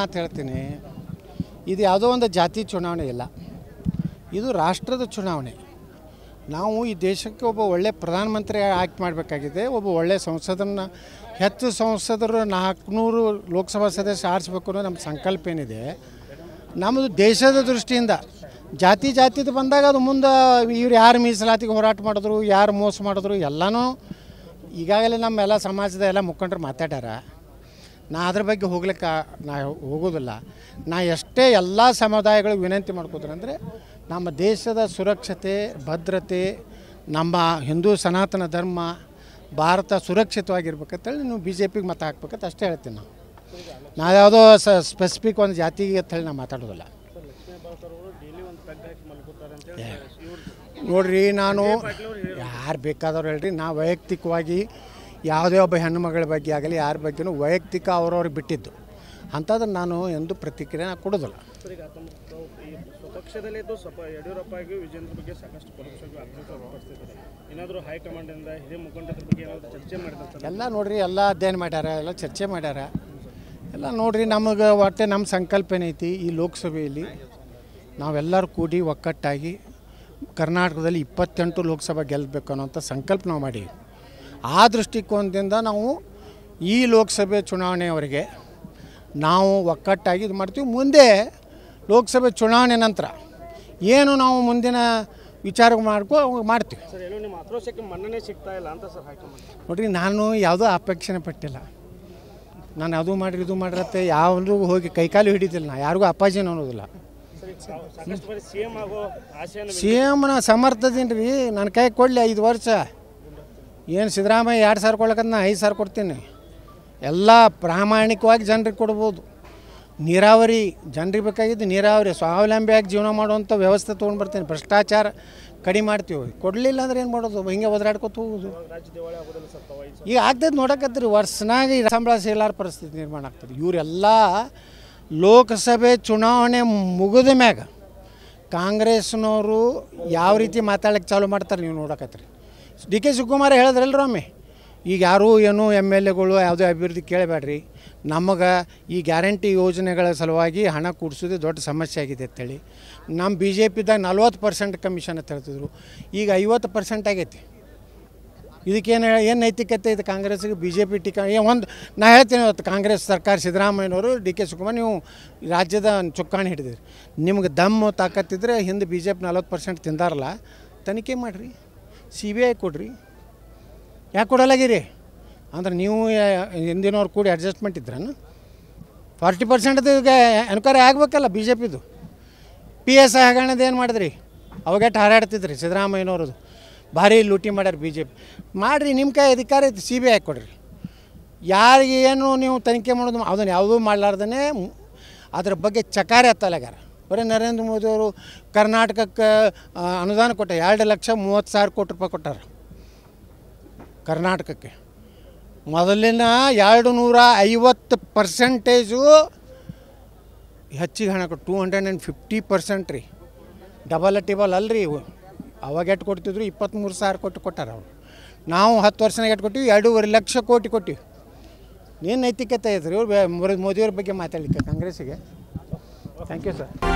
ಮಾತು ಹೇಳ್ತೀನಿ ಇದು ಯಾವುದೋ ಒಂದು ಜಾತಿ ಚುನಾವಣೆ ಇಲ್ಲ ಇದು ರಾಷ್ಟ್ರದ ಚುನಾವಣೆ ನಾವು ಈ ದೇಶಕ್ಕೆ ಒಬ್ಬ ಒಳ್ಳೆಯ ಪ್ರಧಾನಮಂತ್ರಿ ಆಯ್ಕೆ ಮಾಡಬೇಕಾಗಿದೆ ಒಬ್ಬ ಒಳ್ಳೆಯ ಸಂಸದರನ್ನ ಹೆಚ್ಚು ಸಂಸದರು ನಾಲ್ಕುನೂರು ಲೋಕಸಭಾ ಸದಸ್ಯ ಆರಿಸ್ಬೇಕು ಅನ್ನೋ ನಮ್ಮ ಸಂಕಲ್ಪ ಏನಿದೆ ನಮ್ಮದು ದೇಶದ ದೃಷ್ಟಿಯಿಂದ ಜಾತಿ ಜಾತಿದು ಬಂದಾಗ ಅದು ಮುಂದೆ ಇವ್ರು ಯಾರು ಮೀಸಲಾತಿಗೆ ಹೋರಾಟ ಮಾಡಿದ್ರು ಯಾರು ಮೋಸ ಮಾಡಿದ್ರು ಎಲ್ಲನೂ ಈಗಾಗಲೇ ನಮ್ಮ ಸಮಾಜದ ಎಲ್ಲ ಮುಖಂಡರು ಮಾತಾಡ್ಯಾರ ನಾ ಅದ್ರ ಬಗ್ಗೆ ಹೋಗ್ಲಿಕ್ಕೆ ನಾ ಹೋಗೋದಿಲ್ಲ ನಾ ಎಷ್ಟೇ ಎಲ್ಲ ಸಮುದಾಯಗಳಿಗೆ ವಿನಂತಿ ಮಾಡ್ಕೋತೀನಂದರೆ ನಮ್ಮ ದೇಶದ ಸುರಕ್ಷತೆ ಭದ್ರತೆ ನಮ್ಮ ಹಿಂದೂ ಸನಾತನ ಧರ್ಮ ಭಾರತ ಸುರಕ್ಷಿತವಾಗಿರ್ಬೇಕಂತೇಳಿ ನೀವು ಬಿ ಜೆ ಪಿಗೆ ಮತ ಹಾಕ್ಬೇಕಂತ ಅಷ್ಟೇ ಹೇಳ್ತೀನಿ ನಾವು ನಾ ಯಾವುದೋ ಸ ಸ್ಪೆಸಿಫಿಕ್ ಒಂದು ಜಾತಿಗೆ ಅಂತೇಳಿ ನಾವು ಮಾತಾಡೋದಿಲ್ಲ ನೋಡ್ರಿ ನಾನು ಯಾರು ಬೇಕಾದವ್ರು ಹೇಳ್ರಿ ನಾ ವೈಯಕ್ತಿಕವಾಗಿ ಯಾವುದೇ ಒಬ್ಬ ಹೆಣ್ಣು ಮಗಳ ಬಗ್ಗೆ ಆಗಲಿ ಯಾರ ಬಗ್ಗೆಯೂ ವೈಯಕ್ತಿಕ ಅವರವ್ರಿಗೆ ಬಿಟ್ಟಿದ್ದು ಅಂಥದ್ದನ್ನು ನಾನು ಎಂದು ಪ್ರತಿಕ್ರಿಯೆ ನಾನು ಕೊಡೋದಿಲ್ಲ ಬಗ್ಗೆ ಸಾಕಷ್ಟು ಬಗ್ಗೆ ಚರ್ಚೆ ಎಲ್ಲ ನೋಡ್ರಿ ಎಲ್ಲ ಅಧ್ಯಯನ ಮಾಡ್ಯಾರ ಎಲ್ಲ ಚರ್ಚೆ ಮಾಡ್ಯಾರ ಎಲ್ಲ ನೋಡ್ರಿ ನಮಗೆ ಒಟ್ಟೆ ನಮ್ಮ ಸಂಕಲ್ಪ ಏನೈತಿ ಈ ಲೋಕಸಭೆಯಲ್ಲಿ ನಾವೆಲ್ಲರೂ ಕೂಡಿ ಒಕ್ಕಟ್ಟಾಗಿ ಕರ್ನಾಟಕದಲ್ಲಿ ಇಪ್ಪತ್ತೆಂಟು ಲೋಕಸಭೆ ಗೆಲ್ಲಬೇಕು ಅನ್ನೋಂಥ ಸಂಕಲ್ಪ ನಾವು ಮಾಡೀವಿ ಆ ದೃಷ್ಟಿಕೋನದಿಂದ ನಾವು ಈ ಲೋಕಸಭೆ ಚುನಾವಣೆಯವರೆಗೆ ನಾವು ಒಕ್ಕಟ್ಟಾಗಿ ಇದು ಮಾಡ್ತೀವಿ ಮುಂದೆ ಲೋಕಸಭೆ ಚುನಾವಣೆ ನಂತರ ಏನು ನಾವು ಮುಂದಿನ ವಿಚಾರ ಮಾಡ್ಕೊ ಮಾಡ್ತೀವಿ ನೋಡಿರಿ ನಾನು ಯಾವುದೂ ಅಪೇಕ್ಷೆನೇ ಪಟ್ಟಿಲ್ಲ ನಾನು ಅದು ಮಾಡಿರಿ ಇದು ಮಾಡಿರತ್ತೆ ಯಾವ್ದು ಹೋಗಿ ಕೈಕಾಲು ಹಿಡಿದಿಲ್ಲ ನಾ ಯಾರಿಗೂ ಅಪ್ಪಾಜಿನ ಅನ್ನೋದಿಲ್ಲ ಸಿ ಎಮ್ನ ಸಮರ್ಥದಿಂದ್ರಿ ರೀ ನನ್ನ ಕೈ ಕೊಡಲಿ ಐದು ವರ್ಷ ಏನು ಸಿದ್ದರಾಮಯ್ಯ ಎರಡು ಸಾವಿರ ಕೊಡ್ಲಕ್ಕಂತ ನಾನು ಐದು ಸಾವಿರ ಕೊಡ್ತೀನಿ ಎಲ್ಲ ಪ್ರಾಮಾಣಿಕವಾಗಿ ಜನರಿಗೆ ಕೊಡ್ಬೋದು ನೀರಾವರಿ ಜನರಿಗೆ ಬೇಕಾಗಿದ್ದು ನೀರಾವರಿ ಸ್ವಾವಲಂಬಿಯಾಗಿ ಜೀವನ ಮಾಡುವಂಥ ವ್ಯವಸ್ಥೆ ತೊಗೊಂಡು ಬರ್ತೀನಿ ಭ್ರಷ್ಟಾಚಾರ ಕಡಿಮೆ ಮಾಡ್ತೀವಿ ಕೊಡಲಿಲ್ಲ ಅಂದ್ರೆ ಏನು ಮಾಡೋದು ಹಿಂಗೆ ಒದರಾಡ್ಕೊತ ಹೋಗೋದು ಈಗ ಆಗ್ತದೆ ನೋಡಕತ್ತೀರಿ ವರ್ಷನಾಗ ಈ ಸಂಬಳ ಸಿಗಲಾರ ಪರಿಸ್ಥಿತಿ ನಿರ್ಮಾಣ ಆಗ್ತದೆ ಇವರೆಲ್ಲ ಲೋಕಸಭೆ ಚುನಾವಣೆ ಮುಗಿದ ಮ್ಯಾಗ ಕಾಂಗ್ರೆಸ್ನವರು ಯಾವ ರೀತಿ ಮಾತಾಡಕ್ಕೆ ಚಾಲೂ ಮಾಡ್ತಾರೆ ನೀವು ನೋಡಕತ್ತೀರಿ ಡಿ ಕೆ ಶಿವಕುಮಾರ್ ಹೇಳಿದ್ರಲ್ರಿ ಈಗ ಯಾರೂ ಏನು ಎಮ್ ಎಲ್ ಎಗಳು ಯಾವುದೇ ಅಭಿವೃದ್ಧಿ ಕೇಳಬೇಡ್ರಿ ನಮಗೆ ಈ ಗ್ಯಾರಂಟಿ ಯೋಜನೆಗಳ ಸಲುವಾಗಿ ಹಣ ಕೂಡಿಸೋದು ದೊಡ್ಡ ಸಮಸ್ಯೆ ಆಗಿದೆ ಅಂತೇಳಿ ನಮ್ಮ ಬಿ ಜೆ ಪಿದಾಗ ನಲ್ವತ್ತು ಪರ್ಸೆಂಟ್ ಕಮಿಷನ್ ಅಂತ ಈಗ ಐವತ್ತು ಪರ್ಸೆಂಟ್ ಆಗೈತಿ ಇದಕ್ಕೇನು ಏನು ನೈತಿಕತೆ ಇದು ಕಾಂಗ್ರೆಸ್ಗೆ ಬಿ ಜೆ ಪಿ ಟೀಕಾ ಒಂದು ನಾ ಹೇಳ್ತೀನಿ ಇವತ್ತು ಕಾಂಗ್ರೆಸ್ ಸರ್ಕಾರ ಸಿದ್ದರಾಮಯ್ಯನವರು ಡಿ ಕೆ ಶಿವಕುಮಾರ್ ನೀವು ರಾಜ್ಯದ ಚುಕ್ಕಾಣಿ ಹಿಡಿದಿರಿ ನಿಮ್ಗೆ ದಮ್ಮು ತಾಕತ್ತಿದ್ರೆ ಹಿಂದೆ ಬಿ ಜೆ ಪಿ ನಲ್ವತ್ತು ಪರ್ಸೆಂಟ್ ತಿಂದಾರಲ್ಲ ತನಿಖೆ ಮಾಡಿರಿ ಸಿ ಬಿ ಐ ಕೊಡ್ರಿ ಯಾಕೆ ಕೊಡಲಾಗಿರಿ ಅಂದ್ರೆ ನೀವು ಹಿಂದಿನವ್ರು ಕೂಡಿ ಅಡ್ಜಸ್ಟ್ಮೆಂಟ್ ಇದ್ರ ಫಾರ್ಟಿ ಪರ್ಸೆಂಟ್ದು ಎನ್ಕ್ವೈರಿ ಆಗಬೇಕಲ್ಲ ಬಿ ಜೆ ಪಿದು ಪಿ ಎಸ್ ಐ ಹಗರಣದ ಏನು ಮಾಡಿದ್ರಿ ಅವಾಗೆಟ್ಟು ಹಾರಾಡ್ತಿದ್ರಿ ಸಿದ್ದರಾಮಯ್ಯನವ್ರದ್ದು ಭಾರಿ ಲೂಟಿ ಮಾಡ್ಯಾರ ಬಿ ಜೆ ಪಿ ಮಾಡಿರಿ ನಿಮ್ಮ ಕೈ ಅಧಿಕಾರ ಐತಿ ಸಿ ಬಿ ಐ ಕೊಡ್ರಿ ಯಾರಿಗೆ ಏನು ನೀವು ತನಿಖೆ ಮಾಡೋದು ಅದನ್ನು ಯಾವುದೂ ಮಾಡಲಾರ್ದೇ ಅದ್ರ ಬಗ್ಗೆ ಚಕಾರ ಎತ್ತಲಾಗ್ಯಾರ ಬರೀ ನರೇಂದ್ರ ಮೋದಿಯವರು ಕರ್ನಾಟಕಕ್ಕೆ ಅನುದಾನ ಕೊಟ್ಟ ಎರಡು ಲಕ್ಷ ಮೂವತ್ತು ಸಾವಿರ ಕೋಟಿ ರೂಪಾಯಿ ಕೊಟ್ಟಾರ ಕರ್ನಾಟಕಕ್ಕೆ ಮೊದಲಿನ ಎರಡು ನೂರ ಐವತ್ತು ಪರ್ಸೆಂಟೇಜು ಹೆಚ್ಚಿಗೆ ಹಣ ಕೊಟ್ಟು two hundred and fifty percent ರೀ ಡಬಲ್ ಟಿಬಲ್ ಇವು ಅವಾಗ ಎಟ್ಟು ಕೊಡ್ತಿದ್ರು ಇಪ್ಪತ್ತ್ಮೂರು ಸಾವಿರ ಕೊಟ್ಟು ಕೊಟ್ಟಾರ ಅವರು ನಾವು ಹತ್ತು ವರ್ಷನಾಗ ಎಟ್ ಕೊಟ್ಟಿವಿ ಎರಡೂವರೆ ಲಕ್ಷ ಕೋಟಿ ಕೊಟ್ಟಿವಿ ಏನು ನೈತಿಕತೆ ಇದ್ರಿ ರೀ ಇವ್ರು ಮೋದಿಯವ್ರ ಬಗ್ಗೆ ಮಾತಾಡಲಿಕ್ಕೆ ಕಾಂಗ್ರೆಸ್ಸಿಗೆ ಥ್ಯಾಂಕ್ ಯು ಸರ್